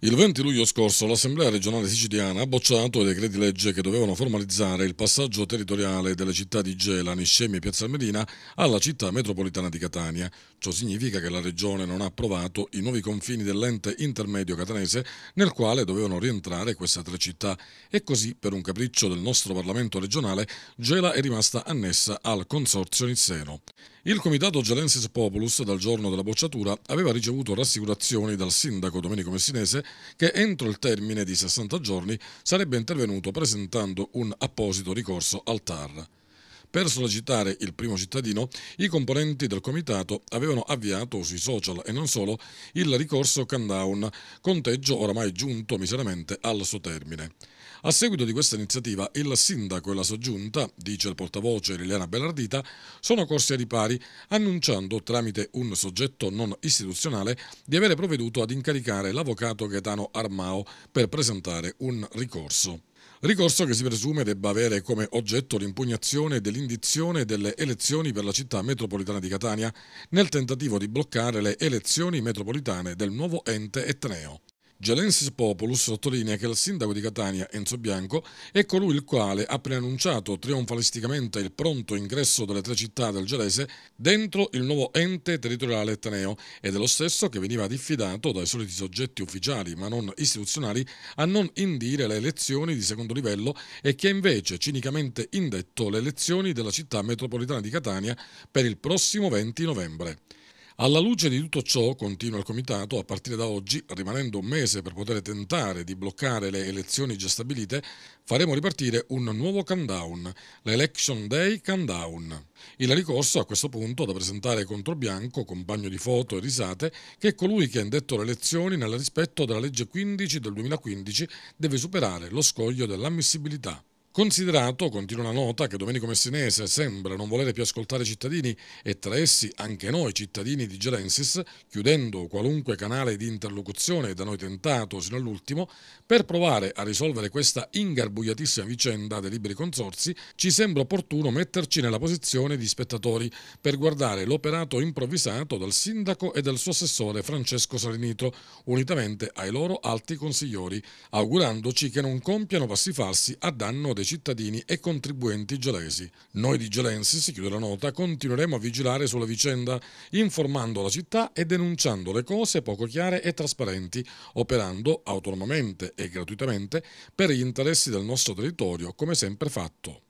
Il 20 luglio scorso l'Assemblea regionale siciliana ha bocciato i decreti legge che dovevano formalizzare il passaggio territoriale delle città di Gela, Niscemi e Piazza Medina alla città metropolitana di Catania. Ciò significa che la regione non ha approvato i nuovi confini dell'ente intermedio catanese nel quale dovevano rientrare queste tre città e così per un capriccio del nostro Parlamento regionale Gela è rimasta annessa al consorzio Nisseno. Il comitato Gelensis Populus, dal giorno della bocciatura, aveva ricevuto rassicurazioni dal sindaco Domenico Messinese che entro il termine di 60 giorni sarebbe intervenuto presentando un apposito ricorso al TAR. Per sollecitare il primo cittadino, i componenti del comitato avevano avviato sui social e non solo il ricorso Candown, conteggio oramai giunto miseramente al suo termine. A seguito di questa iniziativa il sindaco e la soggiunta, dice il portavoce Liliana Bellardita, sono corsi ai ripari annunciando tramite un soggetto non istituzionale di avere provveduto ad incaricare l'avvocato Gaetano Armao per presentare un ricorso. Ricorso che si presume debba avere come oggetto l'impugnazione dell'indizione delle elezioni per la città metropolitana di Catania nel tentativo di bloccare le elezioni metropolitane del nuovo ente etneo. Gelensis Populus sottolinea che il sindaco di Catania, Enzo Bianco, è colui il quale ha preannunciato trionfalisticamente il pronto ingresso delle tre città del Gelese dentro il nuovo ente territoriale etneo ed è lo stesso che veniva diffidato dai soliti soggetti ufficiali ma non istituzionali a non indire le elezioni di secondo livello e che ha invece cinicamente indetto le elezioni della città metropolitana di Catania per il prossimo 20 novembre. Alla luce di tutto ciò, continua il Comitato, a partire da oggi, rimanendo un mese per poter tentare di bloccare le elezioni già stabilite, faremo ripartire un nuovo countdown, l'Election Day Countdown. Il ricorso a questo punto da presentare contro Bianco, compagno di foto e risate, che è colui che ha indetto le elezioni nel rispetto della legge 15 del 2015 deve superare lo scoglio dell'ammissibilità. Considerato, continua la nota, che Domenico Messinese sembra non volere più ascoltare i cittadini e tra essi anche noi cittadini di Gerensis, chiudendo qualunque canale di interlocuzione da noi tentato sino all'ultimo, per provare a risolvere questa ingarbugliatissima vicenda dei liberi consorsi, ci sembra opportuno metterci nella posizione di spettatori per guardare l'operato improvvisato dal sindaco e dal suo assessore Francesco Salinito, unitamente ai loro alti consiglieri, augurandoci che non compiano passi falsi a danno dei cittadini e contribuenti gelesi. Noi di Gelensi, si chiude la nota, continueremo a vigilare sulla vicenda, informando la città e denunciando le cose poco chiare e trasparenti, operando autonomamente e gratuitamente per gli interessi del nostro territorio, come sempre fatto.